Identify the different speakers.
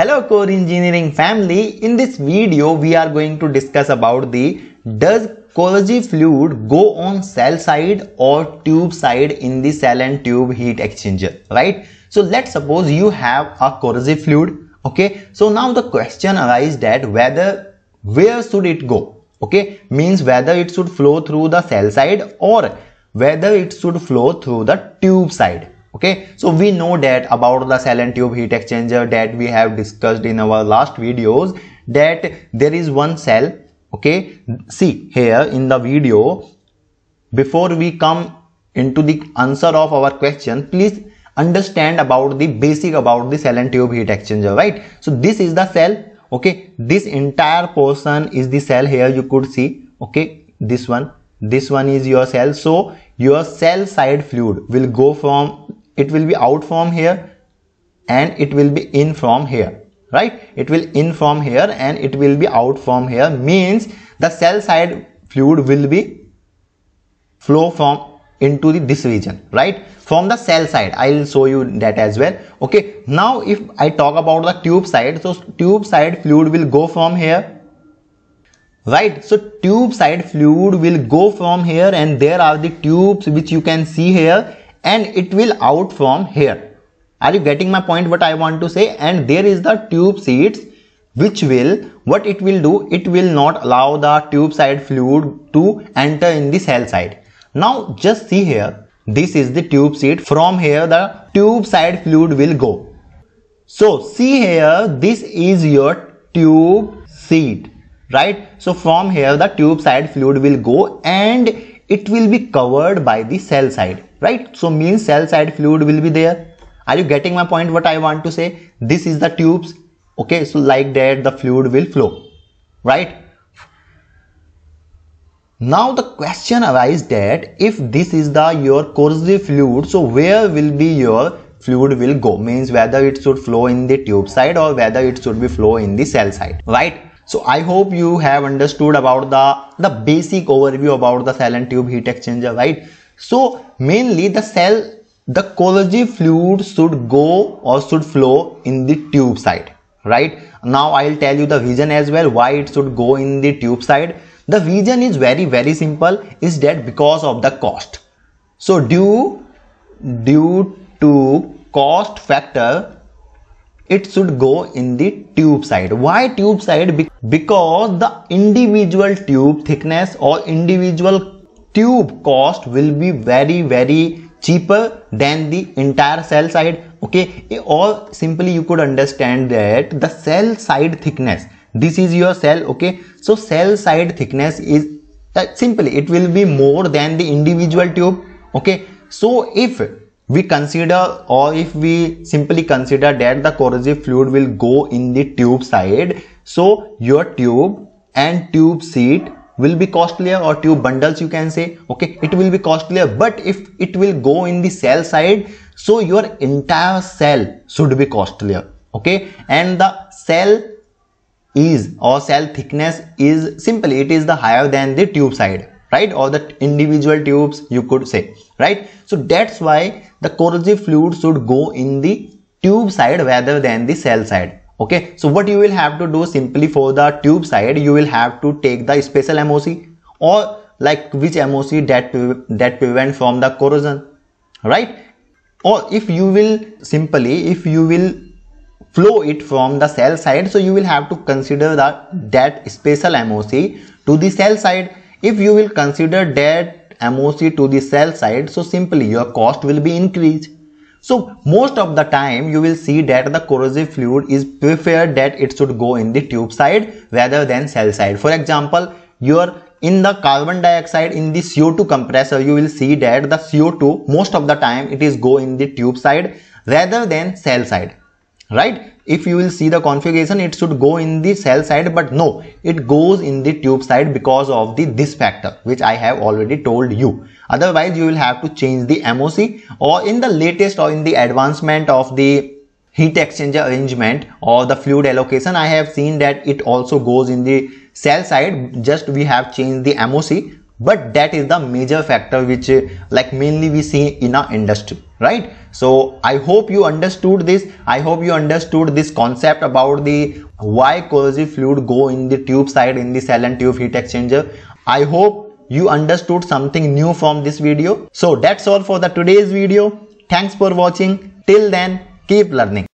Speaker 1: Hello core engineering family. In this video we are going to discuss about the does corrosive fluid go on cell side or tube side in the cell and tube heat exchanger right? So let's suppose you have a corrosive fluid okay so now the question arises that whether where should it go okay means whether it should flow through the cell side or whether it should flow through the tube side okay so we know that about the silent tube heat exchanger that we have discussed in our last videos that there is one cell okay see here in the video before we come into the answer of our question please understand about the basic about the silent tube heat exchanger right so this is the cell okay this entire portion is the cell here you could see okay this one this one is your cell so your cell side fluid will go from it will be out from here and it will be in from here right it will in from here and it will be out from here means the cell side fluid will be flow from into the, this region right from the cell side i will show you that as well okay now if i talk about the tube side so tube side fluid will go from here right so tube side fluid will go from here and there are the tubes which you can see here and it will out from here are you getting my point what i want to say and there is the tube seats which will what it will do it will not allow the tube side fluid to enter in the cell side now just see here this is the tube seat from here the tube side fluid will go so see here this is your tube seat right so from here the tube side fluid will go and it will be covered by the cell side right so means cell side fluid will be there are you getting my point what i want to say this is the tubes okay so like that the fluid will flow right now the question arises that if this is the your corrosive fluid so where will be your fluid will go means whether it should flow in the tube side or whether it should be flow in the cell side right so i hope you have understood about the the basic overview about the cell and tube heat exchanger right so mainly the cell, the collagen fluid should go or should flow in the tube side, right? Now I'll tell you the reason as well why it should go in the tube side. The reason is very, very simple is that because of the cost. So due, due to cost factor, it should go in the tube side. Why tube side? Because the individual tube thickness or individual tube cost will be very very cheaper than the entire cell side okay or simply you could understand that the cell side thickness this is your cell okay so cell side thickness is uh, simply it will be more than the individual tube okay so if we consider or if we simply consider that the corrosive fluid will go in the tube side so your tube and tube seat will be costlier or tube bundles you can say okay it will be costlier but if it will go in the cell side so your entire cell should be costlier okay and the cell is or cell thickness is simply it is the higher than the tube side right or the individual tubes you could say right so that's why the corrosive fluid should go in the tube side rather than the cell side okay so what you will have to do simply for the tube side you will have to take the special MOC or like which MOC that that prevent from the corrosion right or if you will simply if you will flow it from the cell side so you will have to consider that that special MOC to the cell side if you will consider that MOC to the cell side so simply your cost will be increased so most of the time you will see that the corrosive fluid is preferred that it should go in the tube side rather than cell side. For example, you are in the carbon dioxide in the CO2 compressor you will see that the CO2 most of the time it is go in the tube side rather than cell side right if you will see the configuration it should go in the cell side but no it goes in the tube side because of the this factor which i have already told you otherwise you will have to change the moc or in the latest or in the advancement of the heat exchanger arrangement or the fluid allocation i have seen that it also goes in the cell side just we have changed the moc but that is the major factor which uh, like mainly we see in our industry right so i hope you understood this i hope you understood this concept about the why corrosive fluid go in the tube side in the cell and tube heat exchanger i hope you understood something new from this video so that's all for the today's video thanks for watching till then keep learning